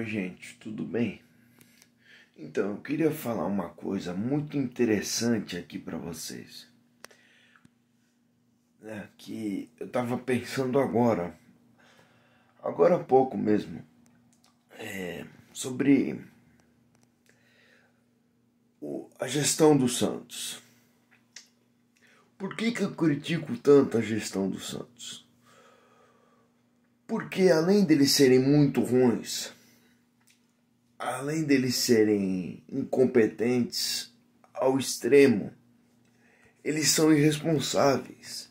Oi, gente, tudo bem? Então, eu queria falar uma coisa muito interessante aqui para vocês. É que eu estava pensando agora, agora há pouco mesmo, é, sobre o, a gestão do Santos. Por que, que eu critico tanto a gestão do Santos? Porque além deles serem muito ruins, além deles serem incompetentes ao extremo, eles são irresponsáveis.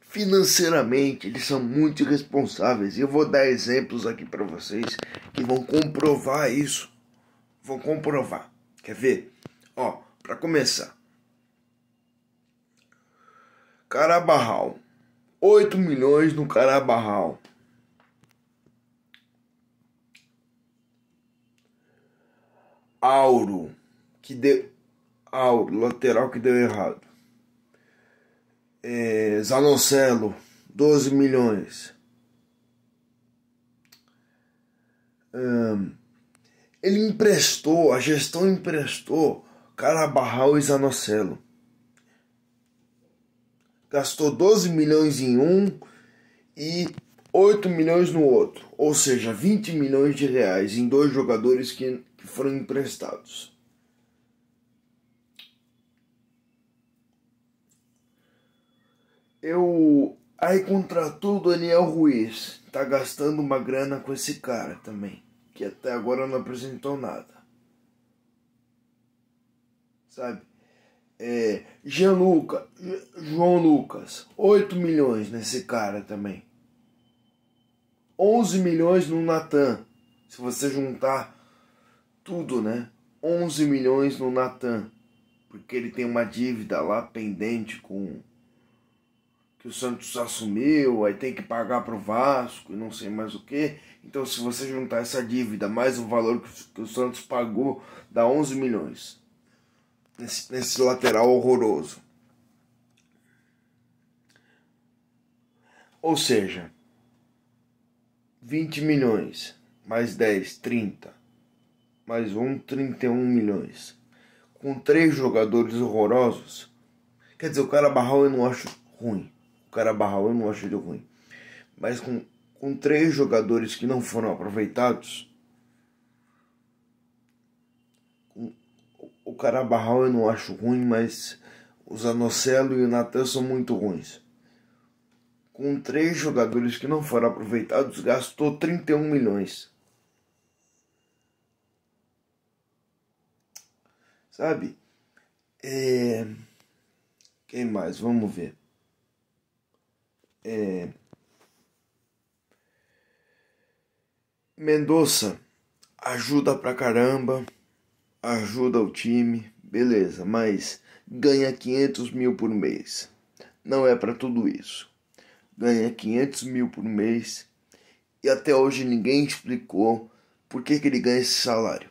Financeiramente, eles são muito irresponsáveis. E eu vou dar exemplos aqui para vocês que vão comprovar isso. Vão comprovar. Quer ver? Ó, para começar. Carabarral. 8 milhões no Carabarral. Auro, que deu. Auro, lateral que deu errado. É, Zanocelo, 12 milhões. Um, ele emprestou, a gestão emprestou Carabarral e Zanocelo. Gastou 12 milhões em um e 8 milhões no outro, ou seja, 20 milhões de reais em dois jogadores que que foram emprestados. Eu aí contratou o Daniel Ruiz, tá gastando uma grana com esse cara também, que até agora não apresentou nada. Sabe? É, Jean Luca, João Lucas, 8 milhões nesse cara também. 11 milhões no Natan. Se você juntar tudo, né? 11 milhões no Natan, porque ele tem uma dívida lá pendente com que o Santos assumiu, aí tem que pagar pro Vasco e não sei mais o que. Então, se você juntar essa dívida mais o valor que o Santos pagou, dá 11 milhões nesse, nesse lateral horroroso. Ou seja, 20 milhões mais 10, 30 mais um 31 milhões. Com três jogadores horrorosos. Quer dizer, o Carabarral eu não acho ruim. O Carabarral eu não acho ele ruim. Mas com, com três jogadores que não foram aproveitados. o o Carabarral eu não acho ruim, mas o Zanocelo e o Natan são muito ruins. Com três jogadores que não foram aproveitados, gastou 31 milhões. sabe? É... Quem mais? Vamos ver. É... Mendonça ajuda pra caramba, ajuda o time, beleza, mas ganha 500 mil por mês. Não é para tudo isso. Ganha 500 mil por mês e até hoje ninguém explicou por que, que ele ganha esse salário.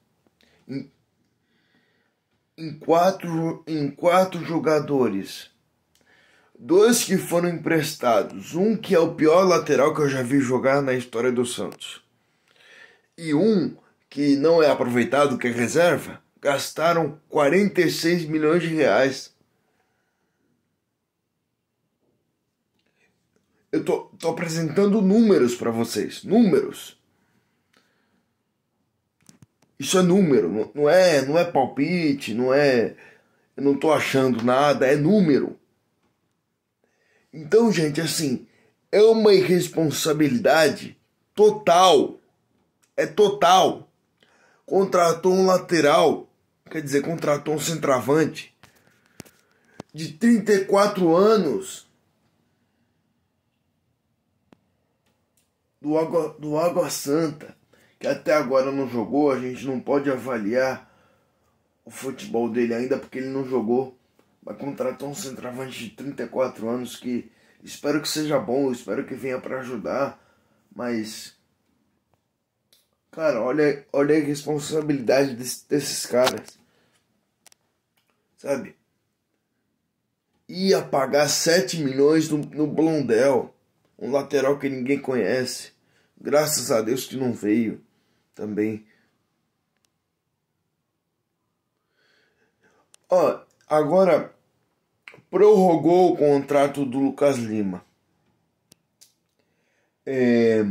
em, quatro, em quatro jogadores. Dois que foram emprestados. Um que é o pior lateral que eu já vi jogar na história do Santos. E um que não é aproveitado, que é reserva. Gastaram 46 milhões de reais. Eu tô, tô apresentando números para vocês. Números. Isso é número, não é, não é palpite, não é eu não tô achando nada, é número. Então, gente, assim, é uma irresponsabilidade total. É total. Contratou um lateral, quer dizer, contratou um centravante de 34 anos do Água, do Água Santa que até agora não jogou, a gente não pode avaliar o futebol dele ainda porque ele não jogou. Mas contratou um centroavante de 34 anos que espero que seja bom, espero que venha para ajudar. Mas, cara, olha, olha a responsabilidade desse, desses caras, sabe? Ia pagar 7 milhões no, no Blondel, um lateral que ninguém conhece. Graças a Deus que não veio também. Ó, agora prorrogou o contrato do Lucas Lima. É...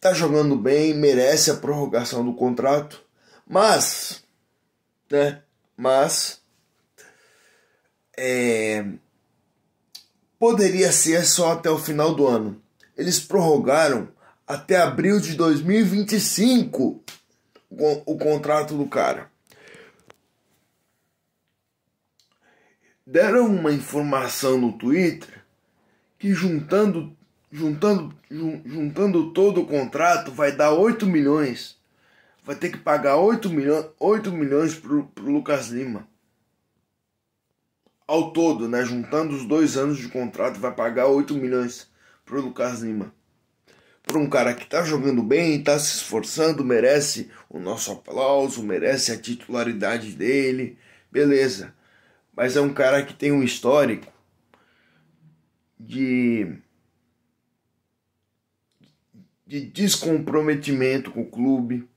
Tá jogando bem, merece a prorrogação do contrato, mas, né? Mas é... poderia ser só até o final do ano. Eles prorrogaram até abril de 2025 o contrato do cara. Deram uma informação no Twitter que juntando juntando juntando todo o contrato vai dar 8 milhões. Vai ter que pagar 8 milhões, 8 milhões pro, pro Lucas Lima. Ao todo, né, juntando os dois anos de contrato vai pagar 8 milhões pro Lucas Lima por um cara que está jogando bem, está se esforçando, merece o nosso aplauso, merece a titularidade dele, beleza. Mas é um cara que tem um histórico de, de descomprometimento com o clube.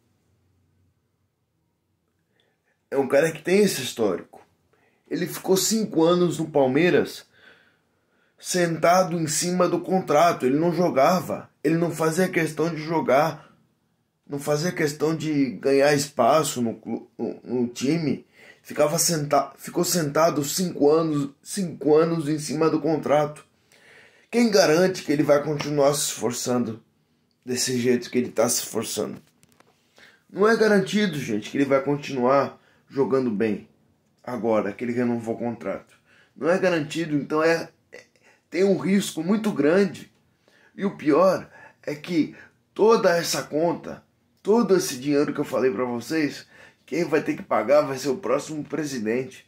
É um cara que tem esse histórico. Ele ficou cinco anos no Palmeiras sentado em cima do contrato, ele não jogava, ele não fazia questão de jogar, não fazia questão de ganhar espaço no, no, no time. Ficava senta, ficou sentado cinco anos, cinco anos em cima do contrato. Quem garante que ele vai continuar se esforçando desse jeito que ele está se esforçando? Não é garantido, gente, que ele vai continuar jogando bem agora, que ele renovou o contrato. Não é garantido, então é, é tem um risco muito grande. E o pior é que toda essa conta, todo esse dinheiro que eu falei para vocês, quem vai ter que pagar vai ser o próximo presidente.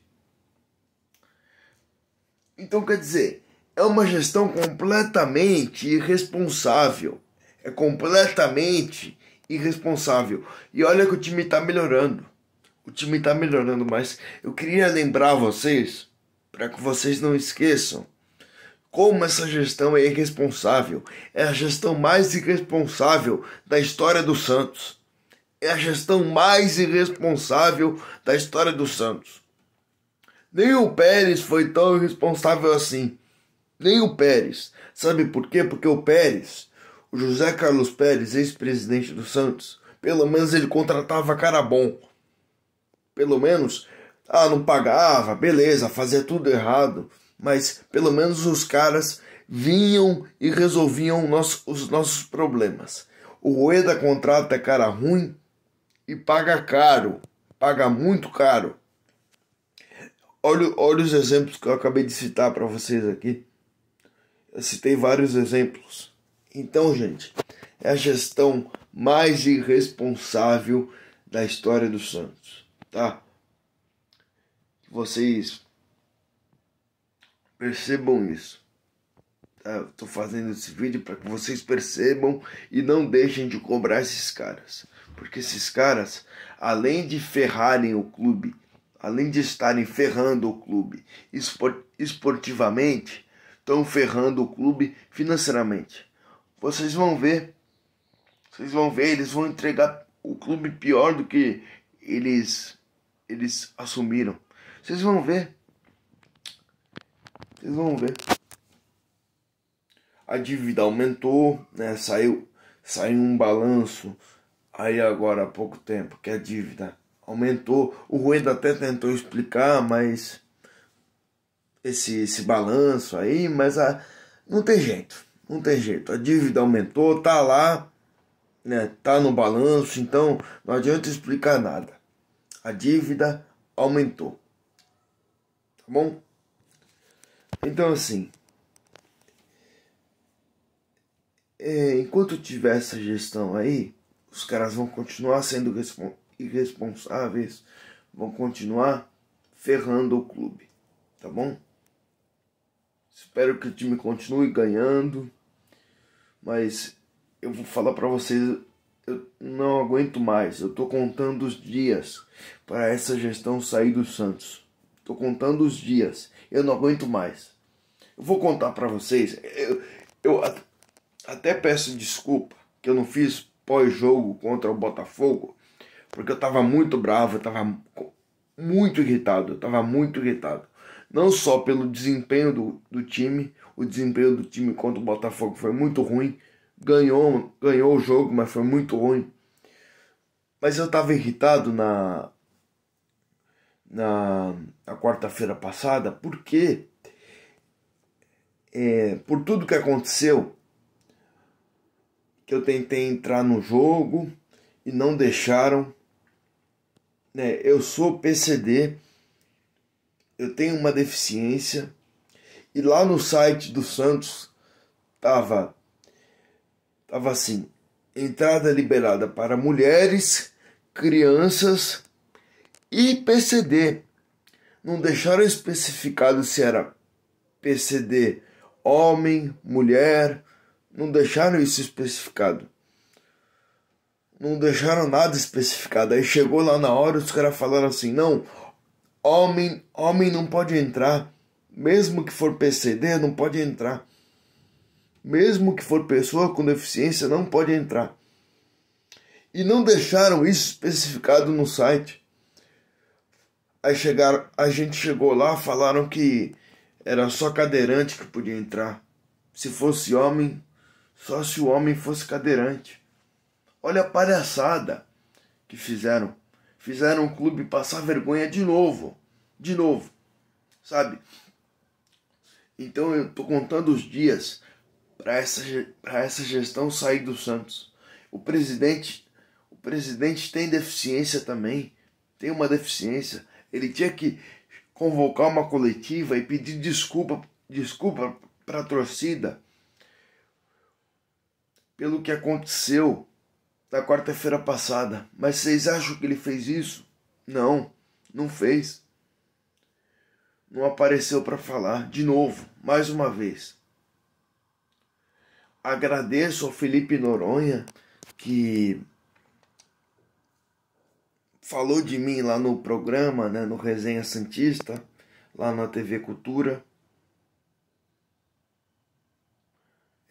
Então quer dizer, é uma gestão completamente irresponsável. É completamente irresponsável. E olha que o time está melhorando. O time está melhorando, mas eu queria lembrar vocês, para que vocês não esqueçam, como essa gestão é irresponsável. É a gestão mais irresponsável da história do Santos. É a gestão mais irresponsável da história do Santos. Nem o Pérez foi tão irresponsável assim. Nem o Pérez. Sabe por quê? Porque o Pérez, o José Carlos Pérez, ex-presidente do Santos, pelo menos ele contratava cara bom. Pelo menos, ah, não pagava, beleza, fazia tudo errado mas pelo menos os caras vinham e resolviam os nossos problemas. O Oeda contrata cara ruim e paga caro, paga muito caro. Olha, olha os exemplos que eu acabei de citar para vocês aqui. Eu citei vários exemplos. Então, gente, é a gestão mais irresponsável da história do Santos, tá? Vocês Percebam isso. Tá? Estou fazendo esse vídeo para que vocês percebam e não deixem de cobrar esses caras. Porque esses caras, além de ferrarem o clube, além de estarem ferrando o clube esportivamente, estão ferrando o clube financeiramente. Vocês vão ver, vocês vão ver, eles vão entregar o clube pior do que eles eles assumiram. Vocês vão ver. Vocês vão ver. A dívida aumentou, né? Saiu, saiu um balanço aí agora há pouco tempo que a dívida aumentou. O Rueda até tentou explicar, mas esse, esse balanço aí, mas a, não tem jeito, não tem jeito. A dívida aumentou, tá lá, né, tá no balanço, então não adianta explicar nada. A dívida aumentou. Tá bom? Então, assim, é, enquanto tiver essa gestão aí, os caras vão continuar sendo irresponsáveis, vão continuar ferrando o clube, tá bom? Espero que o time continue ganhando, mas eu vou falar para vocês, eu não aguento mais, eu tô contando os dias para essa gestão sair do Santos tô contando os dias. Eu não aguento mais. Eu vou contar para vocês. Eu, eu até peço desculpa que eu não fiz pós-jogo contra o Botafogo, porque eu estava muito bravo, eu estava muito irritado, eu estava muito irritado. Não só pelo desempenho do, do time, o desempenho do time contra o Botafogo foi muito ruim, ganhou, ganhou o jogo, mas foi muito ruim. Mas eu estava irritado na na, na quarta-feira passada, porque é, por tudo que aconteceu, que eu tentei entrar no jogo e não deixaram. Né? Eu sou PCD, eu tenho uma deficiência e lá no site do Santos tava tava assim entrada liberada para mulheres, crianças e PCD. Não deixaram especificado se era PCD homem, mulher, não deixaram isso especificado. Não deixaram nada especificado. Aí chegou lá na hora os caras falaram assim: não, homem, homem não pode entrar. Mesmo que for PCD, não pode entrar. Mesmo que for pessoa com deficiência, não pode entrar. E não deixaram isso especificado no site. Aí chegaram, a gente chegou lá, falaram que era só cadeirante que podia entrar. Se fosse homem, só se o homem fosse cadeirante. Olha a palhaçada que fizeram. Fizeram o clube passar vergonha de novo. De novo. Sabe? Então eu tô contando os dias para essa, pra essa gestão sair do Santos. O presidente, o presidente tem deficiência também. Tem uma deficiência. Ele tinha que convocar uma coletiva e pedir desculpa, desculpa para a torcida pelo que aconteceu na quarta-feira passada. Mas vocês acham que ele fez isso? Não, não fez. Não apareceu para falar de novo, mais uma vez. Agradeço ao Felipe Noronha que falou de mim lá no programa, né, no Resenha Santista, lá na TV Cultura.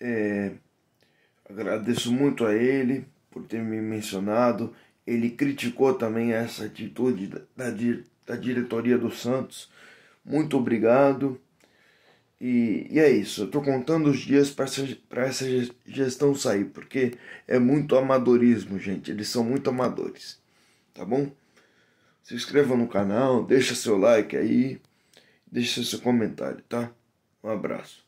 É, agradeço muito a ele por ter me mencionado. Ele criticou também essa atitude da, da diretoria do Santos. Muito obrigado. E, e é isso. Eu tô contando os dias para essa, essa gestão sair, porque é muito amadorismo, gente. Eles são muito amadores tá bom? Se inscreva no canal, deixa seu like aí, deixa seu comentário, tá? Um abraço.